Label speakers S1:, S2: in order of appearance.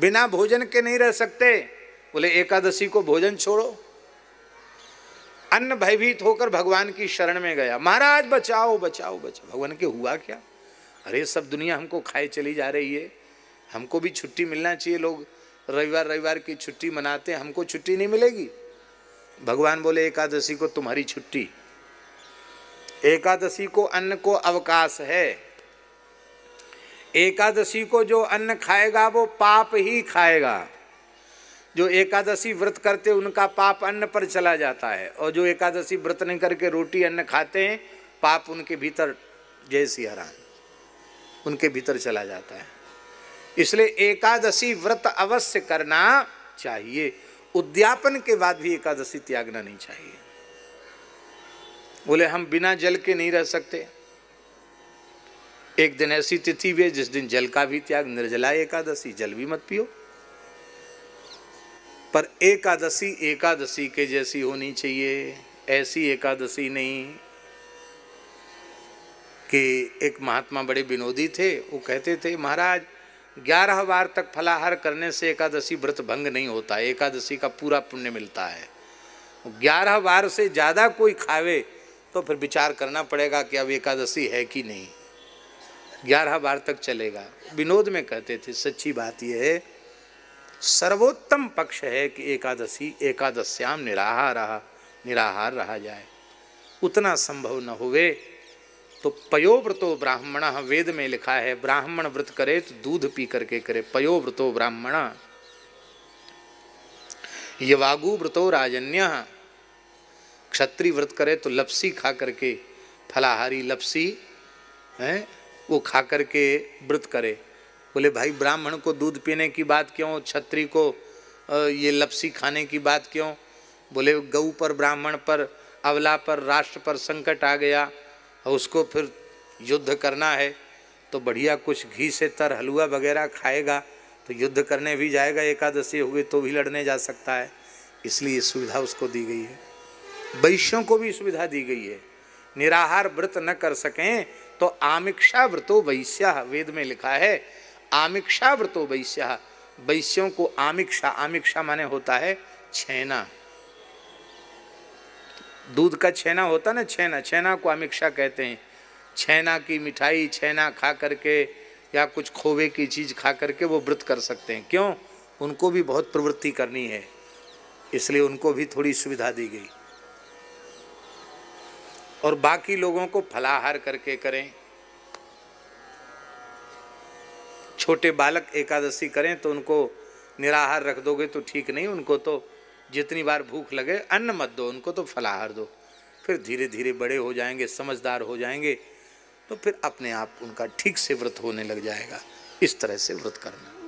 S1: बिना भोजन के नहीं रह सकते बोले एकादशी को भोजन छोड़ो अन्न भयभीत होकर भगवान की शरण में गया महाराज बचाओ बचाओ बचाओ भगवान के हुआ क्या अरे सब दुनिया हमको खाए चली जा रही है हमको भी छुट्टी मिलना चाहिए लोग रविवार रविवार की छुट्टी मनाते हैं हमको छुट्टी नहीं मिलेगी भगवान बोले एकादशी को तुम्हारी छुट्टी एकादशी को अन्न को अवकाश है एकादशी को जो अन्न खाएगा वो पाप ही खाएगा जो एकादशी व्रत करते उनका पाप अन्न पर चला जाता है और जो एकादशी व्रत नहीं करके रोटी अन्न खाते हैं पाप उनके भीतर जय सी हराम उनके भीतर चला जाता है इसलिए एकादशी व्रत अवश्य करना चाहिए उद्यापन के बाद भी एकादशी त्यागना नहीं चाहिए बोले हम बिना जल के नहीं रह सकते एक दिन ऐसी तिथि भी है जिस दिन जल का भी त्याग निर्जला एकादशी जल भी मत पियो पर एकादशी एकादशी के जैसी होनी चाहिए ऐसी एकादशी नहीं कि एक महात्मा बड़े विनोदी थे वो कहते थे महाराज ग्यारह बार तक फलाहार करने से एकादशी व्रत भंग नहीं होता एकादशी का पूरा पुण्य मिलता है ग्यारह बार से ज़्यादा कोई खावे तो फिर विचार करना पड़ेगा कि अब एकादशी है कि नहीं ग्यारह बार तक चलेगा विनोद में कहते थे सच्ची बात यह है सर्वोत्तम पक्ष है कि एकादशी एकादश्याम निराहार रहा निराहार रहा जाए उतना संभव न हो तो पयोव्रतो ब्राह्मण वेद में लिखा है ब्राह्मण व्रत करे तो दूध पी करके करे पयोव्रतो ब्राह्मण यवागु व्रतो राजन्य क्षत्रि व्रत करे तो लपसी खा करके फलाहारी लपसी है वो खा करके व्रत करे बोले भाई ब्राह्मण को दूध पीने की बात क्यों छत्री को ये लपसी खाने की बात क्यों बोले गऊ पर ब्राह्मण पर अवला पर राष्ट्र पर संकट आ गया और उसको फिर युद्ध करना है तो बढ़िया कुछ घी से तर हलवा वगैरह खाएगा तो युद्ध करने भी जाएगा एकादशी होगी तो भी लड़ने जा सकता है इसलिए सुविधा उसको दी गई है वैश्यों को भी सुविधा दी गई है निराहार व्रत न कर सकें तो आमिक्षा व्रतो वैश्या वेद में लिखा है आमिक्षा व्रतो वैश्या वैश्यों को आमिक्षा आमिक्षा माने होता है छेना दूध का छेना होता ना छेना छेना को आमिक्षा कहते हैं छेना की मिठाई छेना खा करके या कुछ खोवे की चीज़ खा करके वो व्रत कर सकते हैं क्यों उनको भी बहुत प्रवृत्ति करनी है इसलिए उनको भी थोड़ी सुविधा दी गई और बाकी लोगों को फलाहार करके करें छोटे बालक एकादशी करें तो उनको निराहार रख दोगे तो ठीक नहीं उनको तो जितनी बार भूख लगे अन्न मत दो उनको तो फलाहार दो फिर धीरे धीरे बड़े हो जाएंगे समझदार हो जाएंगे तो फिर अपने आप उनका ठीक से व्रत होने लग जाएगा इस तरह से व्रत करना